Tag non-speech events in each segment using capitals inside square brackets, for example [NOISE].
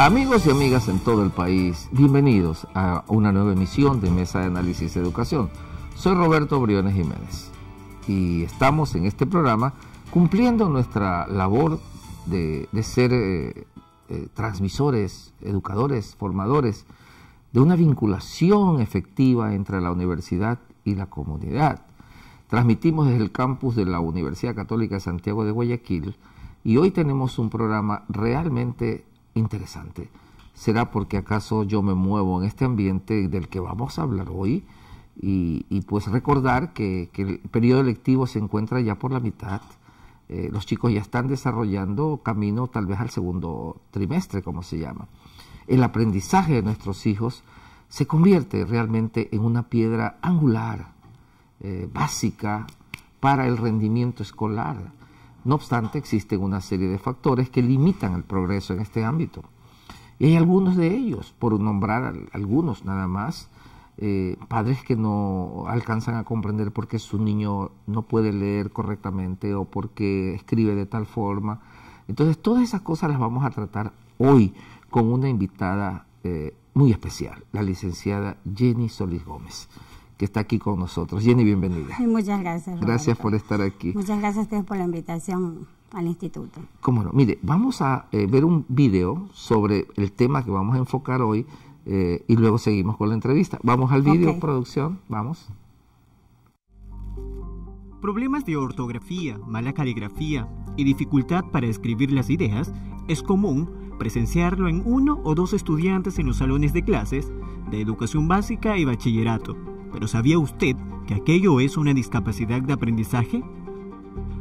Amigos y amigas en todo el país, bienvenidos a una nueva emisión de Mesa de Análisis de Educación. Soy Roberto Briones Jiménez y estamos en este programa cumpliendo nuestra labor de, ser eh, eh, transmisores, educadores, formadores de una vinculación efectiva entre la universidad y la comunidad. Transmitimos desde el campus de la Universidad Católica de Santiago de Guayaquil y hoy tenemos un programa realmente interesante. ¿Será porque acaso yo me muevo en este ambiente del que vamos a hablar hoy? Y, pues recordar que, el periodo electivo se encuentra ya por la mitad. Eh, los chicos ya están desarrollando camino tal vez al segundo trimestre, como se llama. El aprendizaje de nuestros hijos se convierte realmente en una piedra angular, eh, básica, para el rendimiento escolar. No obstante, existen una serie de factores que limitan el progreso en este ámbito. Y hay algunos de ellos, por nombrar algunos nada más, eh, padres que no alcanzan a comprender por qué su niño no puede leer correctamente o por qué escribe de tal forma. Entonces, todas esas cosas las vamos a tratar hoy con una invitada eh, muy especial, la licenciada Jenny Solís Gómez que está aquí con nosotros. Jenny, bienvenida. muchas gracias. Gracias por estar aquí. Muchas gracias a ustedes por la invitación al instituto. Cómo no. Mire, vamos a eh, ver un video sobre el tema que vamos a enfocar hoy eh, y luego seguimos con la entrevista. Vamos al video, producción. Vamos. Problemas de ortografía, mala caligrafía y dificultad para escribir las ideas es común presenciarlo en uno o dos estudiantes en los salones de clases de educación básica y bachillerato. Pero ¿sabía usted que aquello es una discapacidad de aprendizaje?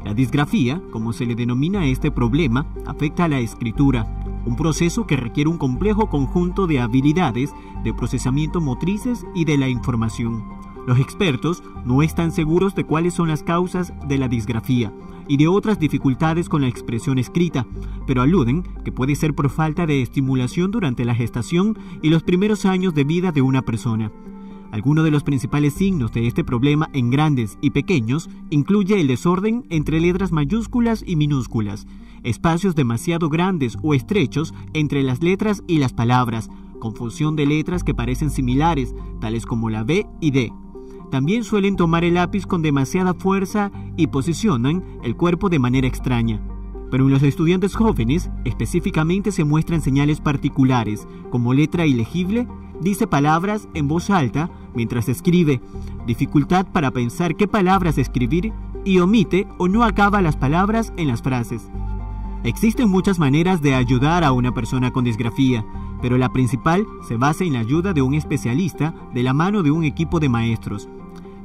La disgrafía, como se le denomina a este problema, afecta a la escritura, un proceso que requiere un complejo conjunto de habilidades, de procesamiento motrices y de la información. Los expertos no están seguros de cuáles son las causas de la disgrafía y de otras dificultades con la expresión escrita, pero aluden que puede ser por falta de estimulación durante la gestación y los primeros años de vida de una persona. Algunos de los principales signos de este problema en grandes y pequeños incluye el desorden entre letras mayúsculas y minúsculas, espacios demasiado grandes o estrechos entre las letras y las palabras, confusión de letras que parecen similares, tales como la B y D. También suelen tomar el lápiz con demasiada fuerza y posicionan el cuerpo de manera extraña. Pero en los estudiantes jóvenes específicamente se muestran señales particulares, como letra ilegible, dice palabras en voz alta mientras escribe, dificultad para pensar qué palabras escribir y omite o no acaba las palabras en las frases. Existen muchas maneras de ayudar a una persona con disgrafía, pero la principal se basa en la ayuda de un especialista de la mano de un equipo de maestros.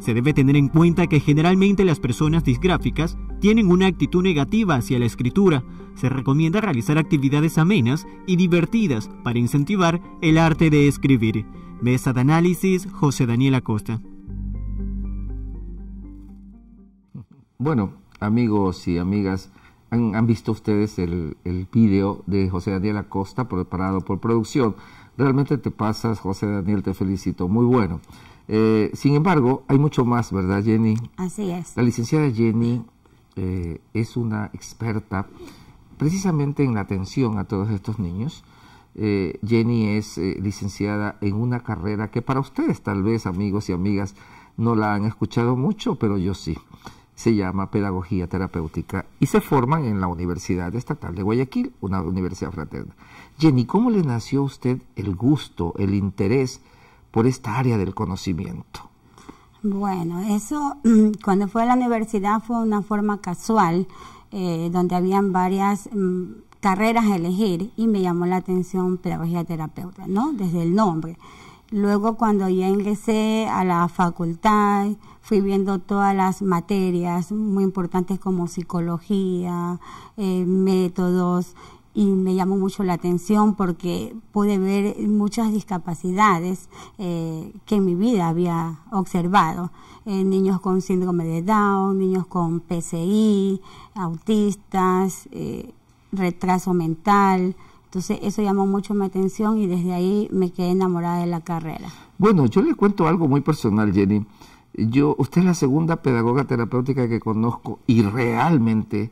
Se debe tener en cuenta que generalmente las personas disgráficas tienen una actitud negativa hacia la escritura. Se recomienda realizar actividades amenas y divertidas para incentivar el arte de escribir. Mesa de análisis, José Daniel Acosta. Bueno, amigos y amigas, han, visto ustedes el, video de José Daniel Acosta preparado por producción. Realmente te pasas, José Daniel, te felicito. Muy bueno. Eh, sin embargo, hay mucho más, ¿verdad, Jenny? Así es. La licenciada Jenny eh, es una experta precisamente en la atención a todos estos niños. Eh, Jenny es licenciada en una carrera que para ustedes, tal vez, amigos y amigas, no la han escuchado mucho, pero yo sí. Se llama Pedagogía Terapéutica y se forman en la Universidad Estatal de Guayaquil, una universidad fraterna. Jenny, ¿cómo le nació a usted el gusto, el interés? por esta área del conocimiento? Bueno, eso mm, cuando fue a la universidad fue una forma casual, eh, donde habían varias mm, carreras a elegir y me llamó la atención pedagogía terapeuta, ¿no? Desde el nombre. Luego cuando ya ingresé a la facultad, fui viendo todas las materias muy importantes como psicología, eh, métodos, y me llamó mucho la atención porque pude ver muchas discapacidades eh, que en mi vida había observado. Eh, niños con síndrome de Down, niños con PCI, autistas, eh, retraso mental. Entonces eso llamó mucho mi atención y desde ahí me quedé enamorada de la carrera. Bueno, yo le cuento algo muy personal, Jenny. Yo, usted es la segunda pedagoga terapéutica que conozco y realmente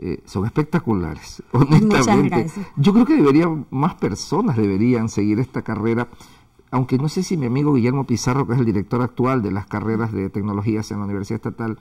eh, son espectaculares, [LAUGHS] honestamente. Yo creo que deberían, más personas deberían seguir esta carrera, aunque no sé si mi amigo Guillermo Pizarro, que es el director actual de las carreras de tecnologías en la Universidad Estatal,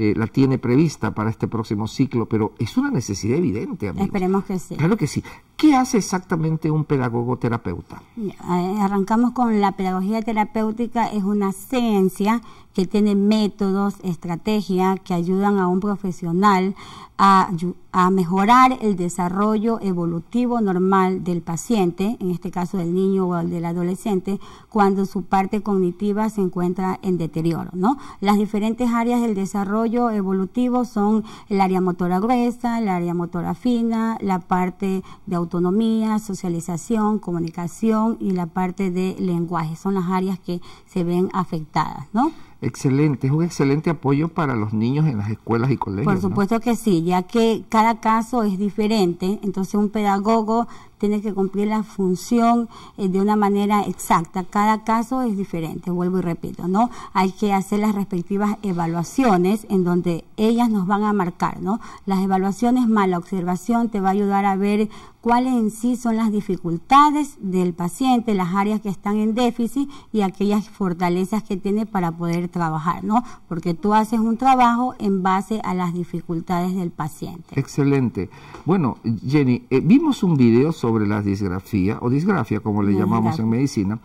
eh, la tiene prevista para este próximo ciclo, pero es una necesidad evidente, Esperemos que sí. Claro que sí. ¿Qué hace exactamente un pedagogo terapeuta? Eh, arrancamos con la pedagogía terapéutica, es una ciencia que tiene métodos, estrategias que ayudan a un profesional a, a, mejorar el desarrollo evolutivo normal del paciente, en este caso del niño o del adolescente, cuando su parte cognitiva se encuentra en deterioro. ¿no? Las diferentes áreas del desarrollo evolutivos evolutivo son el área motora gruesa, el área motora fina, la parte de autonomía, socialización, comunicación y la parte de lenguaje. Son las áreas que se ven afectadas, ¿no? excelente, es un excelente apoyo para los niños en las escuelas y colegios. Por supuesto que sí, ya que cada caso es diferente, entonces un pedagogo tiene que cumplir la función eh, de una manera exacta. Cada caso es diferente, vuelvo y repito, ¿no? Hay que hacer las respectivas evaluaciones en donde ellas nos van a marcar, ¿no? Las evaluaciones más la observación te va a ayudar a ver cuáles en sí son las dificultades del paciente, las áreas que están en déficit y aquellas fortalezas que tiene para poder trabajar, ¿no? Porque tú haces un trabajo en base a las dificultades del paciente. Excelente. Bueno, Jenny, eh, vimos un video sobre la disgrafía o disgrafia, como le llamamos en medicina,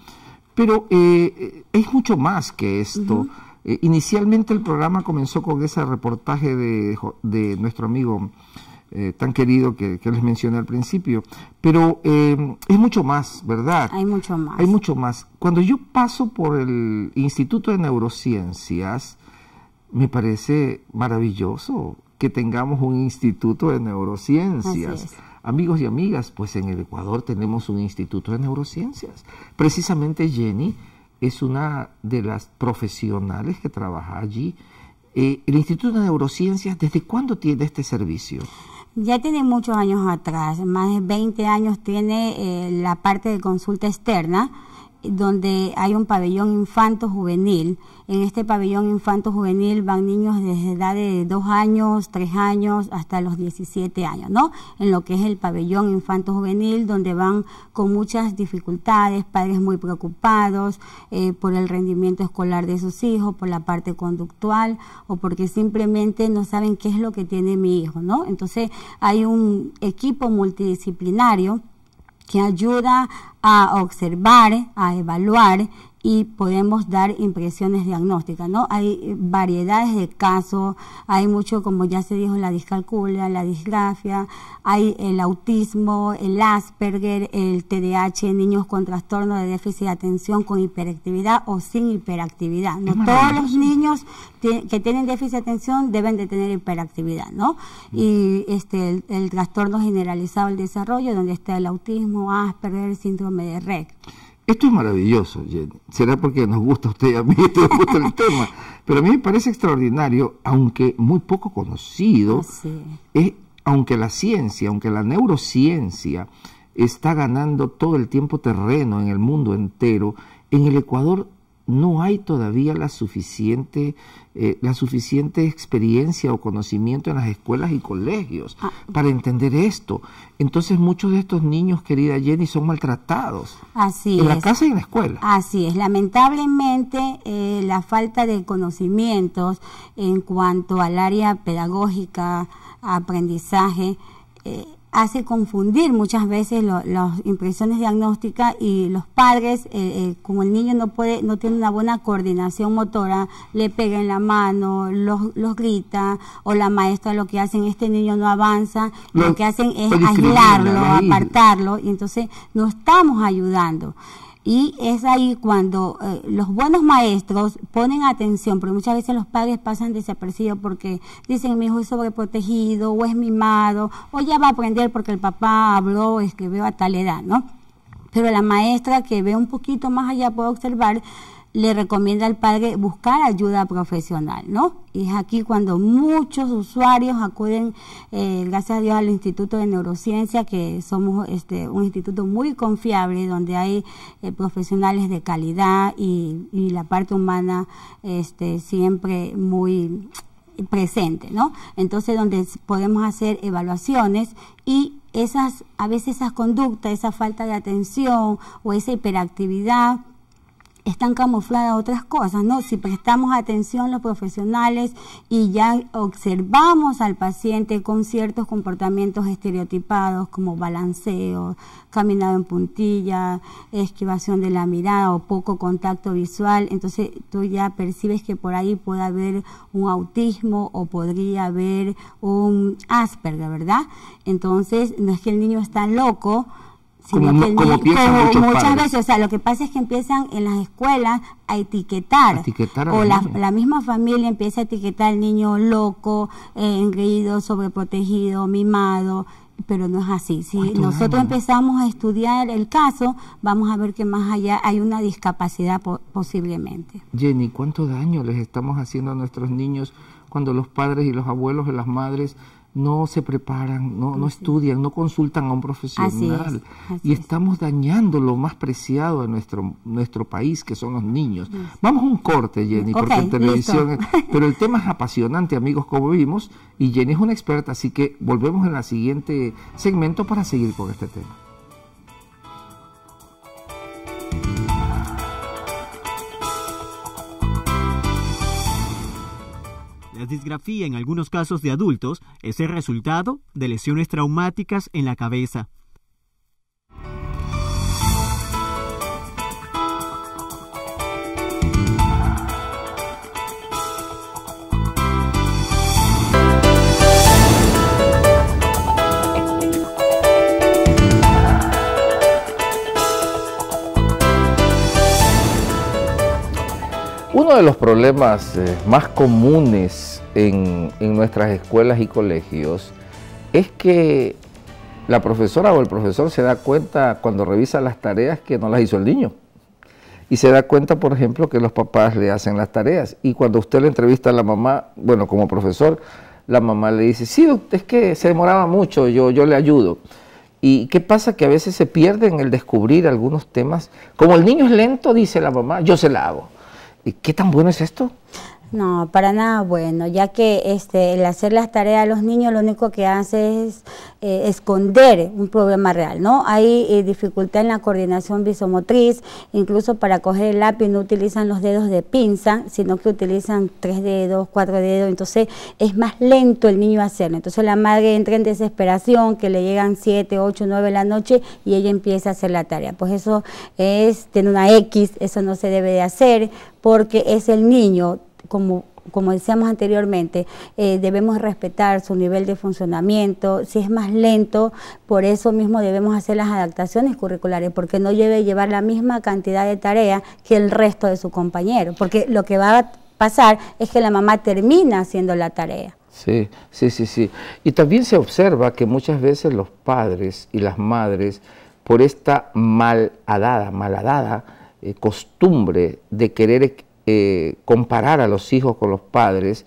pero eh, eh, es mucho más que esto. inicialmente el programa comenzó con ese reportaje de, de nuestro amigo eh, tan querido que, les mencioné al principio. Pero eh, es mucho más, ¿verdad? Hay mucho más. Hay mucho más. Cuando yo paso por el Instituto de Neurociencias, me parece maravilloso que tengamos un Instituto de Neurociencias. Amigos y amigas, pues en el Ecuador tenemos un Instituto de Neurociencias. Precisamente Jenny es una de las profesionales que trabaja allí. Eh, el Instituto de Neurociencias, ¿desde cuándo tiene este servicio? Ya tiene muchos años atrás, más de 20 años tiene eh, la parte de consulta externa donde hay un pabellón infanto juvenil. En este pabellón infanto juvenil van niños desde edad de dos años, tres años hasta los 17 años, ¿no? En lo que es el pabellón infanto juvenil, donde van con muchas dificultades, padres muy preocupados eh, por el rendimiento escolar de sus hijos, por la parte conductual o porque simplemente no saben qué es lo que tiene mi hijo, ¿no? Entonces hay un equipo multidisciplinario que ayuda a observar, a evaluar y podemos dar impresiones diagnósticas, ¿no? Hay eh, variedades de casos, hay mucho, como ya se dijo, la discalculia, la disgrafia, hay el autismo, el Asperger, el TDAH, niños con trastorno de déficit de atención con hiperactividad o sin hiperactividad, ¿no? Todos los niños que tienen déficit de atención deben de tener hiperactividad, ¿no? Mm. Y este, el, trastorno generalizado del desarrollo, donde está el autismo, Asperger, síndrome de REC. Esto es maravilloso, Jenny. Será porque nos gusta a usted y a mí, gusta [LAUGHS] el tema. Pero a mí me parece extraordinario, aunque muy poco conocido, ah, aunque la ciencia, aunque la neurociencia está ganando todo el tiempo terreno en el mundo entero, en el Ecuador no hay todavía la suficiente, eh, la suficiente experiencia o conocimiento en las escuelas y colegios ah. para entender esto. Entonces muchos de estos niños, querida Jenny, son maltratados. Así en la casa y en la escuela. Así es. Lamentablemente eh, la falta de conocimientos en cuanto al área pedagógica, aprendizaje, eh, hace confundir muchas veces las impresiones diagnósticas y los padres, eh, eh, como el niño no puede, no tiene una buena coordinación motora, le pega en la mano, los, los grita, o la maestra lo que hacen, este niño no avanza, lo, que hacen es aislarlo, apartarlo, y entonces no estamos ayudando. Y es ahí cuando eh, los buenos maestros ponen atención, porque muchas veces los padres pasan desapercibidos porque dicen mi hijo es sobreprotegido o es mimado o ya va a aprender porque el papá habló o veo a tal edad, ¿no? Pero la maestra que ve un poquito más allá puede observar le recomienda al padre buscar ayuda profesional, ¿no? Y es aquí cuando muchos usuarios acuden, eh, gracias a Dios, al Instituto de Neurociencia, que somos este, un instituto muy confiable, donde hay eh, profesionales de calidad y, y, la parte humana este, siempre muy presente, ¿no? Entonces, donde podemos hacer evaluaciones y esas, a veces esas conductas, esa falta de atención o esa hiperactividad, están camufladas otras cosas, ¿no? Si prestamos atención los profesionales y ya observamos al paciente con ciertos comportamientos estereotipados como balanceo, caminado en puntilla, esquivación de la mirada o poco contacto visual, entonces tú ya percibes que por ahí puede haber un autismo o podría haber un Asperger, ¿verdad? Entonces, no es que el niño está loco, como, piensan muchas veces, o sea, lo que pasa es que empiezan en las escuelas a etiquetar, o la, misma familia empieza a etiquetar al niño loco, eh, sobreprotegido, mimado, pero no es así. Si nosotros empezamos a estudiar el caso, vamos a ver que más allá hay una discapacidad posiblemente. Jenny, ¿cuánto daño les estamos haciendo a nuestros niños cuando los padres y los abuelos y las madres no se preparan, no, no estudian, no consultan a un profesional. y estamos dañando lo más preciado de nuestro, nuestro país, que son los niños. Vamos a un corte, Jenny, porque en televisión... [LAUGHS] pero el tema es apasionante, amigos, como vimos, y Jenny es una experta, así que volvemos en el siguiente segmento para seguir con este tema. disgrafía en algunos casos de adultos es el resultado de lesiones traumáticas en la cabeza. Uno de los problemas eh, más comunes en, nuestras escuelas y colegios es que la profesora o el profesor se da cuenta cuando revisa las tareas que no las hizo el niño. Y se da cuenta, por ejemplo, que los papás le hacen las tareas. Y cuando usted le entrevista a la mamá, bueno, como profesor, la mamá le dice, sí, es que se demoraba mucho, yo, yo le ayudo. ¿Y qué pasa? Que a veces se pierden el descubrir algunos temas. Como el niño es lento, dice la mamá, yo se la hago. ¿Y qué tan bueno es esto? No, para nada bueno, ya que este, el hacer las tareas a los niños lo único que hace es eh, esconder un problema real, ¿no? Hay eh, dificultad en la coordinación visomotriz, incluso para coger el lápiz no utilizan los dedos de pinza, sino que utilizan tres dedos, cuatro dedos, entonces es más lento el niño hacerlo. Entonces la madre entra en desesperación, que le llegan siete, ocho, nueve de la noche y ella empieza a hacer la tarea. Pues eso es, tener una X, eso no se debe de hacer porque es el niño como, como decíamos anteriormente, eh, debemos respetar su nivel de funcionamiento. Si es más lento, por eso mismo debemos hacer las adaptaciones curriculares, porque no debe llevar la misma cantidad de tarea que el resto de su compañero, porque lo que va a pasar es que la mamá termina haciendo la tarea. Sí, sí, sí, sí. Y también se observa que muchas veces los padres y las madres, por esta malhadada, malhadada eh, costumbre de querer eh, comparar a los hijos con los padres,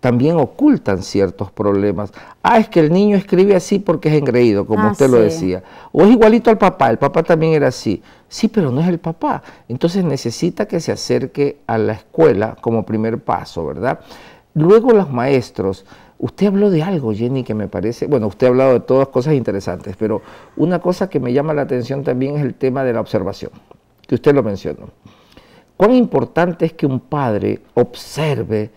también ocultan ciertos problemas. Ah, es que el niño escribe así porque es mm. engreído, como ah, usted lo decía. O es igualito al papá, el papá también era así. Sí, pero no es el papá. Entonces necesita que se acerque a la escuela como primer paso, ¿verdad? Luego los maestros. Usted habló de algo, Jenny, que me parece, bueno, usted ha hablado de todas cosas interesantes, pero una cosa que me llama la atención también es el tema de la observación, que usted lo mencionó cuán importante es que un padre observe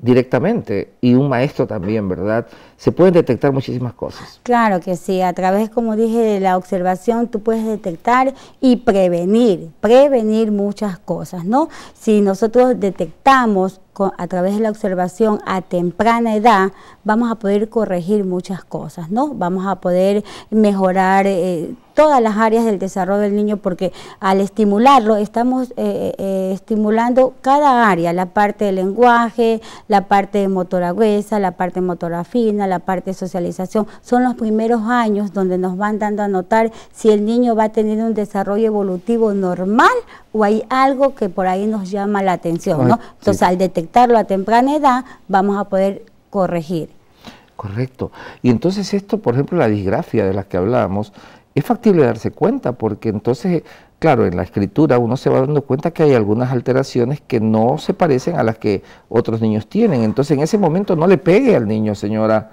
directamente y un maestro también, ¿verdad? Se pueden detectar muchísimas cosas. Claro que sí, a través, como dije, de la observación tú puedes detectar y prevenir, prevenir muchas cosas, ¿no? Si nosotros detectamos a través de la observación a temprana edad, vamos a poder corregir muchas cosas, ¿no? Vamos a poder mejorar eh, todas las áreas del desarrollo del niño porque al estimularlo estamos eh, eh, estimulando cada área, la parte del lenguaje, la parte de motora gruesa, la parte motora fina, la parte de socialización. Son los primeros años donde nos van dando a notar si el niño va teniendo un desarrollo evolutivo normal o hay algo que por ahí nos llama la atención, ¿no? Entonces al detectar a temprana edad, vamos a poder corregir. Correcto. Y entonces esto, por ejemplo, la disgrafía de la que hablábamos, es factible darse cuenta porque entonces, claro, en la escritura uno se va dando cuenta que hay algunas alteraciones que no se parecen a las que otros niños tienen. Entonces, en ese momento no le pegue al niño, señora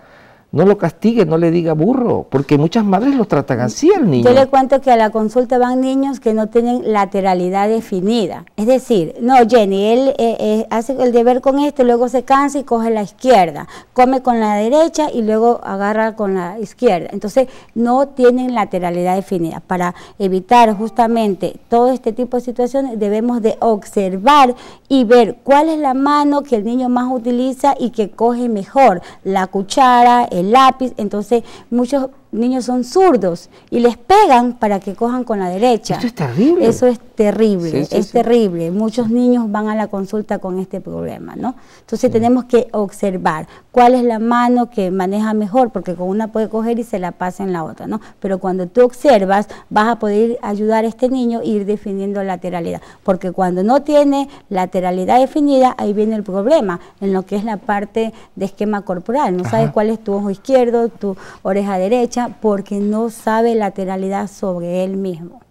no lo castigue, no le diga burro, porque muchas madres lo tratan así al niño. Yo le cuento que a la consulta van niños que no tienen lateralidad definida. Es decir, no, Jenny, él eh, eh, hace el deber con esto, luego se cansa y coge la izquierda, come con la derecha y luego agarra con la izquierda. Entonces, no tienen lateralidad definida. Para evitar justamente todo este tipo de situaciones, debemos de observar y ver cuál es la mano que el niño más utiliza y que coge mejor, la cuchara, el lápiz, entonces muchos niños son zurdos y les pegan para que cojan con la derecha. Eso es terrible. Eso es terrible, es terrible. Muchos niños van a la consulta con este problema, ¿no? Entonces tenemos que observar cuál es la mano que maneja mejor, porque con una puede coger y se la pasa en la otra, ¿no? Pero cuando tú observas, vas a poder ayudar a este niño a e ir definiendo lateralidad, porque cuando no tiene lateralidad definida, ahí viene el problema, en lo que es la parte de esquema corporal, no sabes cuál es tu ojo izquierdo, tu oreja derecha, porque no sabe lateralidad sobre él mismo.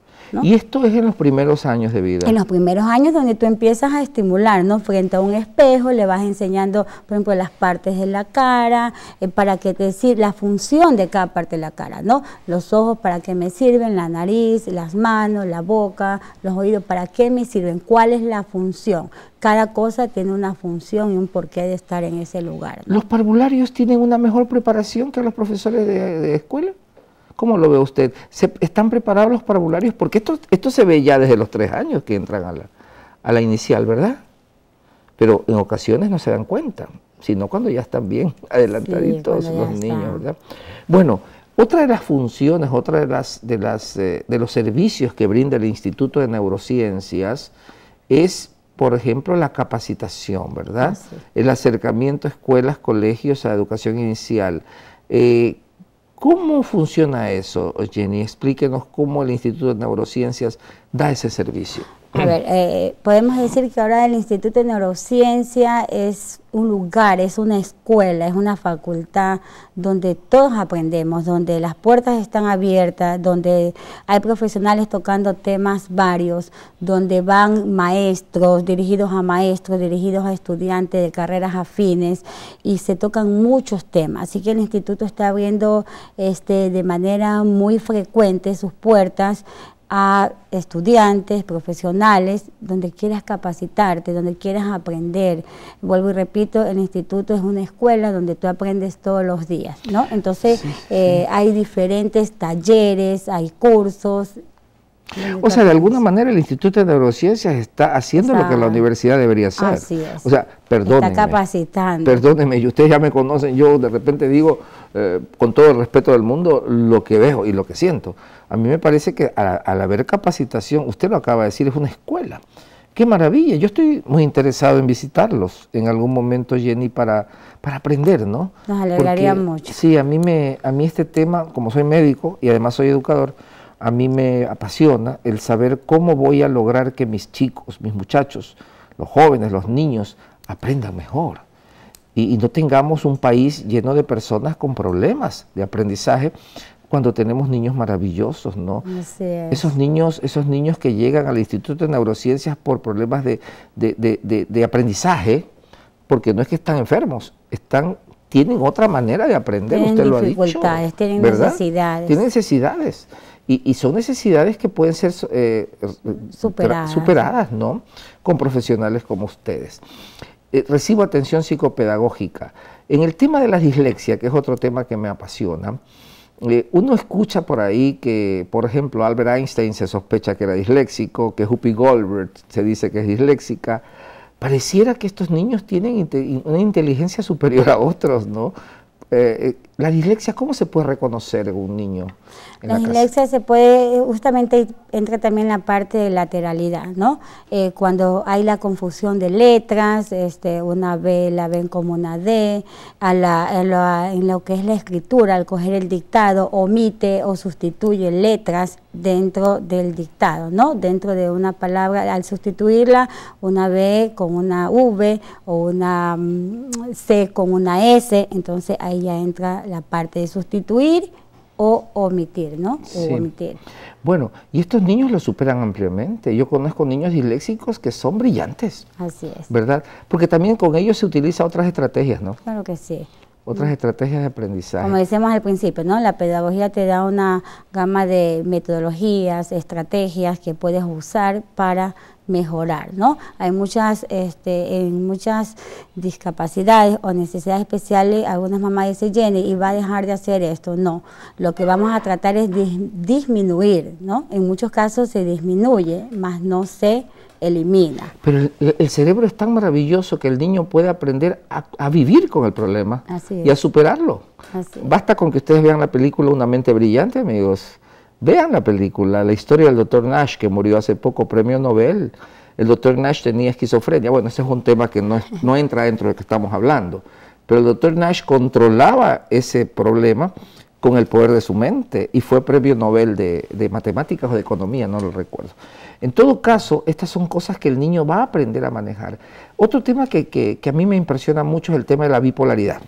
Y esto es en los primeros años de vida. En los primeros años donde tú empiezas a estimular, ¿no? Frente a un espejo le vas enseñando, por ejemplo, las partes de la cara, eh, para que te sirve, la función de cada parte de la cara, ¿no? Los ojos para qué me sirven, la nariz, las manos, la boca, los oídos, para qué me sirven, cuál es la función. Cada cosa tiene una función y un porqué de estar en ese lugar. ¿Los parvularios tienen una mejor preparación que los profesores de escuela? ¿Cómo lo ve usted? ¿Se, ¿Están preparados los parabularios? Porque esto, esto se ve ya desde los tres años que entran a la, inicial, ¿verdad? Pero en ocasiones no se dan cuenta, sino cuando ya están bien [LAUGHS] adelantaditos los niños, ¿verdad? Bueno, otra de las funciones, otra de, las, de, las, eh, de los servicios que brinda el Instituto de Neurociencias es, por ejemplo, la capacitación, ¿verdad? Ah, el acercamiento a escuelas, colegios, a educación inicial. Eh, ¿Cómo funciona eso, Jenny? Explíquenos cómo el Instituto de Neurociencias da ese servicio a ver, eh, podemos decir que ahora el Instituto de Neurociencia es un lugar, es una escuela, es una facultad donde todos aprendemos, donde las puertas están abiertas, donde hay profesionales tocando temas varios, donde van maestros, dirigidos a maestros, dirigidos a estudiantes de carreras afines y se tocan muchos temas. Así que el instituto está abriendo este, de manera muy frecuente sus puertas a estudiantes, profesionales, donde quieras capacitarte, donde quieras aprender. Vuelvo y repito, el instituto es una escuela donde tú aprendes todos los días, ¿no? Entonces eh, hay diferentes talleres, hay cursos. O sea, de alguna manera el Instituto de Neurociencias está haciendo lo que la universidad debería hacer. Así es. O sea, perdónenme. Está capacitando. Perdónenme, y ustedes ya me conocen, yo de repente digo, eh, con todo el respeto del mundo, lo que veo y lo que siento a mí me parece que al, haber capacitación, usted lo acaba de decir, es una escuela. ¡Qué maravilla! Yo estoy muy interesado en visitarlos en algún momento, Jenny, para, para aprender, ¿no? Nos alegraría mucho. Sí, a mí, me, a mí este tema, como soy médico y además soy educador, a mí me apasiona el saber cómo voy a lograr que mis chicos, mis muchachos, los jóvenes, los niños, aprendan mejor. y no tengamos un país lleno de personas con problemas de aprendizaje cuando tenemos niños maravillosos, ¿no? Esos niños, esos niños que llegan al Instituto de Neurociencias por problemas de, aprendizaje, porque no es que están enfermos, están tienen otra manera de aprender, usted lo ha dicho. Tienen tienen necesidades. Tienen necesidades. Y, son necesidades que pueden ser eh, superadas. ¿no? Con profesionales como ustedes. Eh, recibo atención psicopedagógica. En el tema de la dislexia, que es otro tema que me apasiona, eh, uno escucha por ahí que, por ejemplo, Albert Einstein se sospecha que era disléxico, que Whoopi Goldberg se dice que es disléxica. Pareciera que estos niños tienen una inteligencia superior a otros, ¿no? Eh, eh, la dislexia, ¿cómo se puede reconocer un niño? la, dislexia se puede, eh, justamente entra también la parte de lateralidad, ¿no? Eh, cuando hay la confusión de letras, este, una B la ven como una D, en lo que es la escritura, al coger el dictado, omite o sustituye letras dentro del dictado, ¿no? Dentro de una palabra, al sustituirla, una B con una V o una mm, C con una S, entonces ahí ya entra la, parte de sustituir o omitir, ¿no? Sí. omitir. Bueno, y estos niños lo superan ampliamente. Yo conozco niños disléxicos que son brillantes. Así es. ¿Verdad? Porque también con ellos se utilizan otras estrategias, ¿no? Claro que sí. Otras estrategias de aprendizaje. Como decíamos al principio, ¿no? La pedagogía te da una gama de metodologías, estrategias que puedes usar para mejorar, ¿no? Hay muchas, este, en muchas discapacidades o necesidades especiales, algunas mamás dicen, Jenny, y va a dejar de hacer esto. No, lo que vamos a tratar es disminuir, ¿no? En muchos casos se disminuye, más no se elimina. Pero el, cerebro es tan maravilloso que el niño puede aprender a, vivir con el problema y a superarlo. Basta con que ustedes vean la película Una mente brillante, amigos Vean la película, la historia del doctor Nash, que murió hace poco, premio Nobel. El doctor Nash tenía esquizofrenia. Bueno, ese es un tema que no, entra dentro de lo que estamos hablando. Pero el doctor Nash controlaba ese problema con el poder de su mente y fue premio Nobel de, de, matemáticas o de economía, no lo recuerdo. En todo caso, estas son cosas que el niño va a aprender a manejar. Otro tema que, que, que a mí me impresiona mucho es el tema de la bipolaridad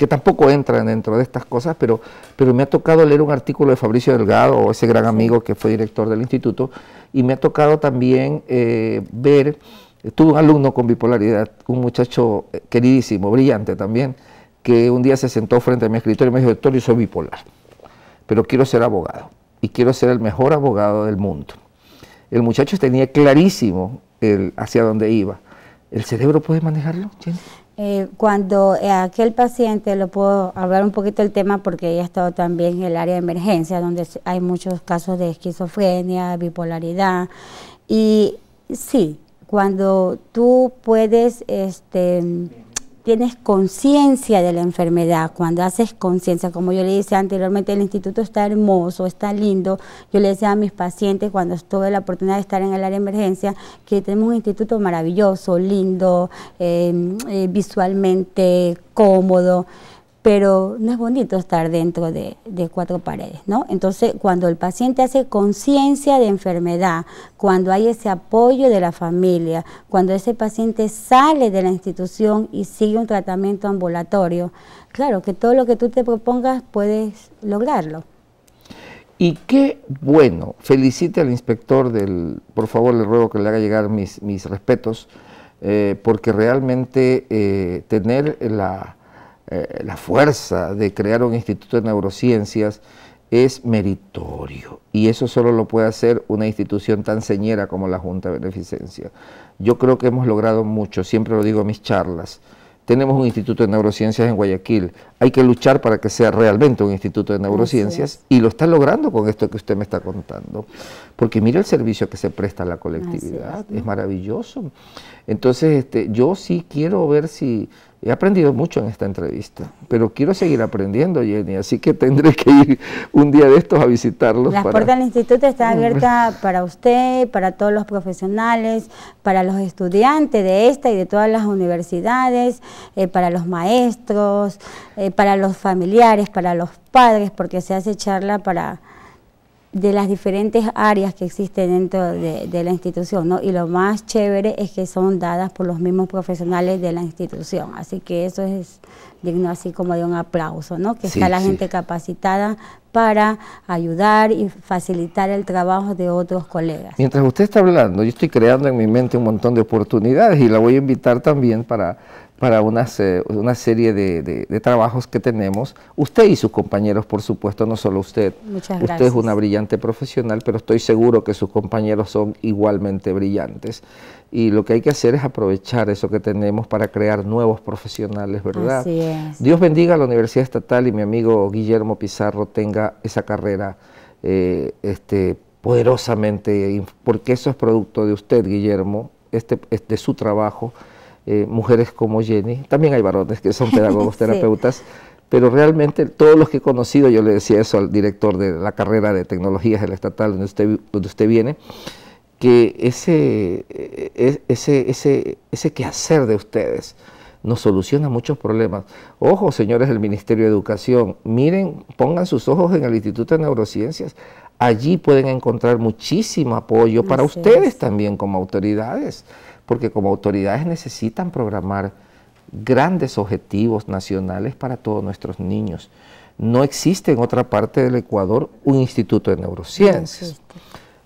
que tampoco entran dentro de estas cosas, pero, pero me ha tocado leer un artículo de Fabricio Delgado, ese gran amigo que fue director del instituto, y me ha tocado también eh, ver, tuve un alumno con bipolaridad, un muchacho eh, queridísimo, brillante también, que un día se sentó frente a mi escritorio y me dijo, doctor, yo soy bipolar, pero quiero ser abogado, y quiero ser el mejor abogado del mundo. El muchacho tenía clarísimo el, hacia dónde iba. ¿El cerebro puede manejarlo, Jenny? Eh, cuando eh, aquel paciente, lo puedo hablar un poquito del tema porque ella ha estado también en el área de emergencia, donde hay muchos casos de esquizofrenia, bipolaridad. Y sí, cuando tú puedes este, tienes conciencia de la enfermedad, cuando haces conciencia, como yo le decía anteriormente, el instituto está hermoso, está lindo. Yo le decía a mis pacientes cuando tuve la oportunidad de estar en el área de emergencia que tenemos un instituto maravilloso, lindo, eh, eh, visualmente cómodo pero no es bonito estar dentro de, cuatro paredes, ¿no? Entonces, cuando el paciente hace conciencia de enfermedad, cuando hay ese apoyo de la familia, cuando ese paciente sale de la institución y sigue un tratamiento ambulatorio, claro que todo lo que tú te propongas puedes lograrlo. Y qué bueno, felicite al inspector del, por favor le ruego que le haga llegar mis, mis respetos, eh, porque realmente eh, tener la eh, la fuerza de crear un instituto de neurociencias es meritorio y eso solo lo puede hacer una institución tan señera como la Junta de Beneficencia. Yo creo que hemos logrado mucho, siempre lo digo en mis charlas. Tenemos un instituto de neurociencias en Guayaquil, hay que luchar para que sea realmente un instituto de neurociencias y lo está logrando con esto que usted me está contando, porque mire el servicio que se presta a la colectividad, es maravilloso. Entonces, este, yo sí quiero ver si He aprendido mucho en esta entrevista, pero quiero seguir aprendiendo, Jenny, así que tendré que ir un día de estos a visitarlos. Las puerta puertas del instituto está mm. abierta para usted, para todos los profesionales, para los estudiantes de esta y de todas las universidades, eh, para los maestros, eh, para los familiares, para los padres, porque se hace charla para de las diferentes áreas que existen dentro de, la institución, ¿no? Y lo más chévere es que son dadas por los mismos profesionales de la institución, así que eso es digno así como de un aplauso, ¿no? Que está la gente capacitada para ayudar y facilitar el trabajo de otros colegas. Mientras usted está hablando, yo estoy creando en mi mente un montón de oportunidades y la voy a invitar también para para unas, una serie de, trabajos que tenemos. Usted y sus compañeros, por supuesto, no solo usted. usted es una brillante profesional, pero estoy seguro que sus compañeros son igualmente brillantes. Y lo que hay que hacer es aprovechar eso que tenemos para crear nuevos profesionales, ¿verdad? Así es. Dios bendiga a la Universidad Estatal y mi amigo Guillermo Pizarro tenga esa carrera eh, este, poderosamente, porque eso es producto de usted, Guillermo, este, este de su trabajo eh, mujeres como Jenny, también hay varones que son [LAUGHS] pedagogos, terapeutas, pero realmente todos los que he conocido, yo le decía eso al director de la carrera de tecnologías el estatal donde usted, donde usted viene, que ese, e, e, ese, ese, ese quehacer de ustedes, nos soluciona muchos problemas. Ojo, señores del Ministerio de Educación, miren, pongan sus ojos en el Instituto de Neurociencias. Allí pueden encontrar muchísimo apoyo para ustedes también como autoridades, porque como autoridades necesitan programar grandes objetivos nacionales para todos nuestros niños. No existe en otra parte del Ecuador un instituto de neurociencias.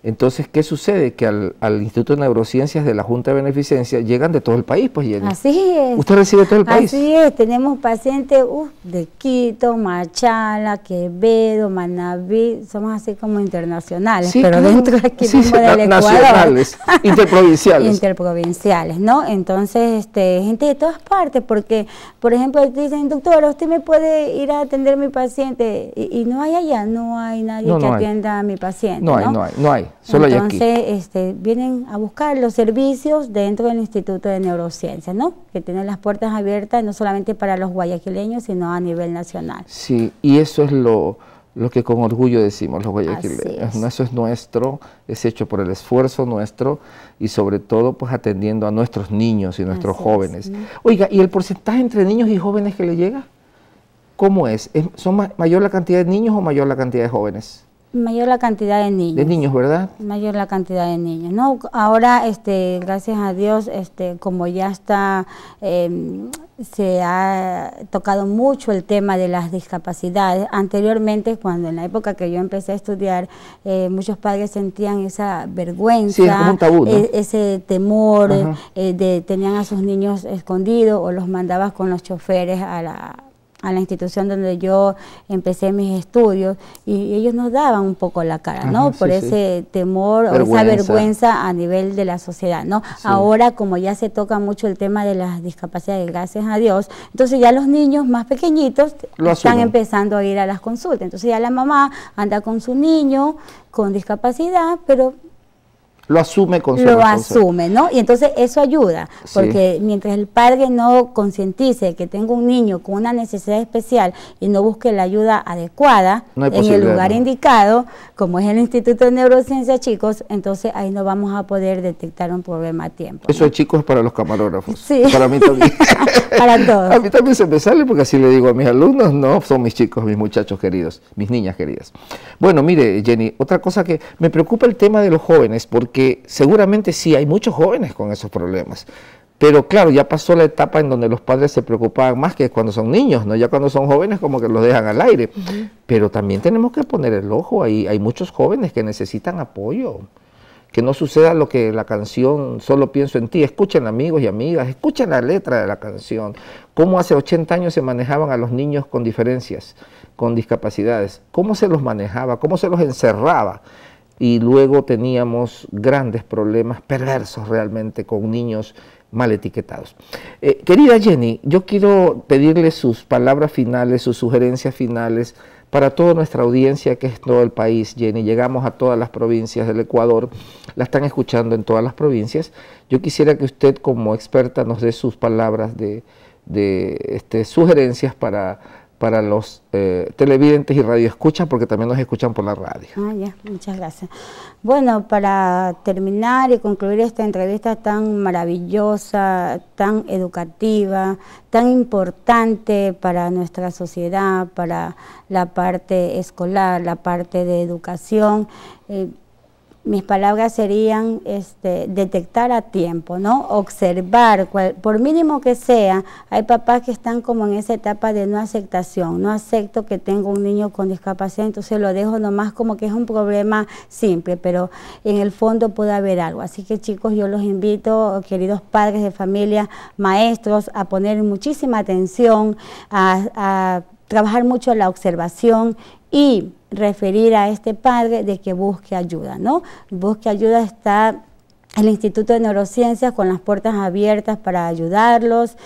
Entonces, ¿qué sucede? Que al, Instituto de Neurociencias de la Junta de Beneficencia llegan de todo el país, pues llegan. Así es. Usted recibe todo el país. Así es, tenemos pacientes de Quito, Machala, Quevedo, Manabí, somos así como internacionales, pero dentro aquí mismo [LAUGHS] interprovinciales. interprovinciales, ¿no? Entonces, este, gente de todas partes, porque, por ejemplo, dicen, doctor, usted me puede ir a atender a mi paciente, y, no hay allá, no hay nadie que atienda a mi paciente. no hay, no hay, no hay. Entonces, Este, vienen a buscar los servicios dentro del Instituto de Neurociencia, ¿no? Que tienen las puertas abiertas no solamente para los guayaquileños, sino a nivel nacional. Sí, y eso es lo, que con orgullo decimos los guayaquileños. Eso es nuestro, es hecho por el esfuerzo nuestro y sobre todo pues atendiendo a nuestros niños y nuestros jóvenes. Oiga, ¿y el porcentaje entre niños y jóvenes que le llega? ¿Cómo es? ¿Son mayor la cantidad de niños o mayor la cantidad de jóvenes? Mayor la cantidad de niños. De niños, ¿verdad? Mayor la cantidad de niños. No, ahora, este, gracias a Dios, este, como ya está, em, se ha tocado mucho el tema de las discapacidades. Anteriormente, cuando en la época que yo empecé a estudiar, eh, muchos padres sentían esa vergüenza, e, ese temor, eh, de tenían a sus niños escondidos o los mandabas con los choferes a la a la institución donde yo empecé mis estudios y ellos nos daban un poco la cara, ¿no? Por ese temor o esa vergüenza a nivel de la sociedad, ¿no? Ahora como ya se toca mucho el tema de las discapacidades, gracias a Dios, entonces ya los niños más pequeñitos están empezando a ir a las consultas, entonces ya la mamá anda con su niño con discapacidad, pero lo asume con Lo asume, ¿no? Y entonces eso ayuda, porque mientras el padre no concientice que tengo un niño con una necesidad especial y no busque la ayuda adecuada en el lugar indicado, como es el Instituto de Neurociencia, chicos, entonces ahí no vamos a poder detectar un problema a tiempo. Eso, chicos, es para los camarógrafos. Sí. Para mí también. [LAUGHS] [LAUGHS] A mí también se me sale porque así le digo a mis alumnos, no, son mis chicos, mis muchachos queridos, mis niñas queridas. Bueno, mire, Jenny, otra cosa que me preocupa el tema de los jóvenes, porque seguramente sí hay muchos jóvenes con esos problemas. Pero claro, ya pasó la etapa en donde los padres se preocupaban más que cuando son niños, ¿no? Ya cuando son jóvenes como que los dejan al aire. Pero también tenemos que poner el ojo ahí. Hay muchos jóvenes que necesitan apoyo que no suceda lo que la canción Solo pienso en ti. Escuchen amigos y amigas, escuchen la letra de la canción, cómo hace 80 años se manejaban a los niños con diferencias, con discapacidades, cómo se los manejaba, cómo se los encerraba. Y luego teníamos grandes problemas perversos realmente con niños mal etiquetados. Eh, querida Jenny, yo quiero pedirle sus palabras finales, sus sugerencias finales para toda nuestra audiencia que es todo el país, Jenny. Llegamos a todas las provincias del Ecuador, la están escuchando en todas las provincias. Yo quisiera que usted como experta nos dé sus palabras de, este, sugerencias para para los eh, televidentes y radioescuchas, porque también nos escuchan por la radio. Ah, muchas gracias. Bueno, para terminar y concluir esta entrevista tan maravillosa, tan educativa, tan importante para nuestra sociedad, para la parte escolar, la parte de educación, eh, mis palabras serían este, detectar a tiempo, ¿no? Observar, por mínimo que sea, hay papás que están como en esa etapa de no aceptación, no acepto que tengo un niño con discapacidad, entonces lo dejo nomás como que es un problema simple, pero en el fondo puede haber algo. Así que chicos, yo los invito, queridos padres de familia, maestros, a poner muchísima atención, a, a trabajar mucho la observación y referir a este padre de que busque ayuda, ¿no? Busque ayuda está el Instituto de Neurociencias con las puertas abiertas para ayudarlos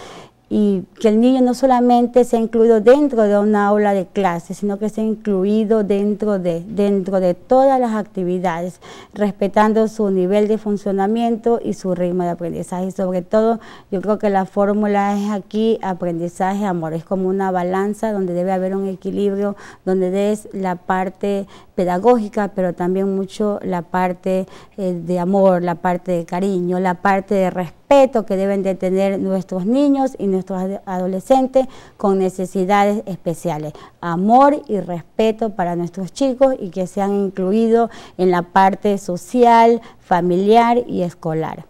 y que el niño no solamente sea incluido dentro de una aula de clase, sino que sea incluido dentro de, dentro de todas las actividades, respetando su nivel de funcionamiento y su ritmo de aprendizaje. Y sobre todo, yo creo que la fórmula es aquí aprendizaje, amor, es como una balanza donde debe haber un equilibrio, donde es la parte pedagógica, pero también mucho la parte eh, de amor, la parte de cariño, la parte de respeto respeto que deben de tener nuestros niños y nuestros adolescentes con necesidades especiales. Amor y respeto para nuestros chicos y que sean incluidos en la parte social, familiar y escolar.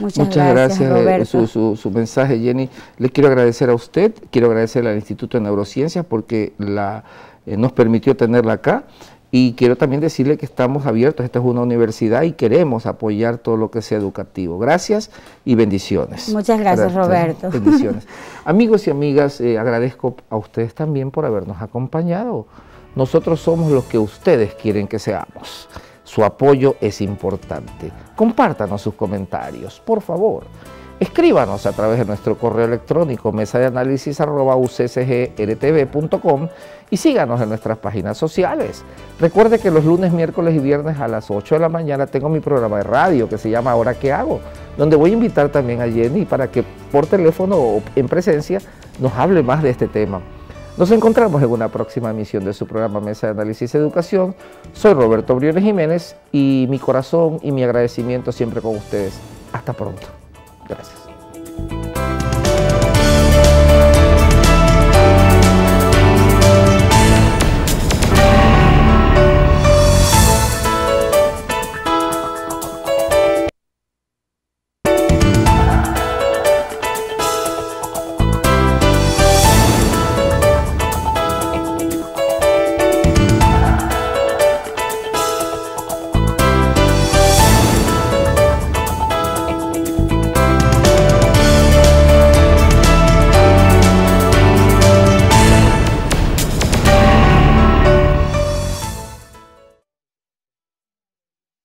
Muchas, gracias, eh, Roberto. su, mensaje, Jenny. Le quiero agradecer a usted, quiero agradecer al Instituto de Neurociencias porque la, eh, nos permitió tenerla acá. Y quiero también decirle que estamos abiertos, esta es una universidad y queremos apoyar todo lo que sea educativo. Gracias y bendiciones. Muchas gracias, Roberto. Bendiciones. [LAUGHS] Amigos y amigas, eh, agradezco a ustedes también por habernos acompañado. Nosotros somos los que ustedes quieren que seamos. Su apoyo es importante. Compártanos sus comentarios, por favor. Escríbanos a través de nuestro correo electrónico mesa de análisis y síganos en nuestras páginas sociales. Recuerde que los lunes, miércoles y viernes a las 8 de la mañana tengo mi programa de radio que se llama Ahora qué hago, donde voy a invitar también a Jenny para que por teléfono o en presencia nos hable más de este tema. Nos encontramos en una próxima emisión de su programa Mesa de Análisis y Educación. Soy Roberto Briones Jiménez y mi corazón y mi agradecimiento siempre con ustedes. Hasta pronto. Gracias.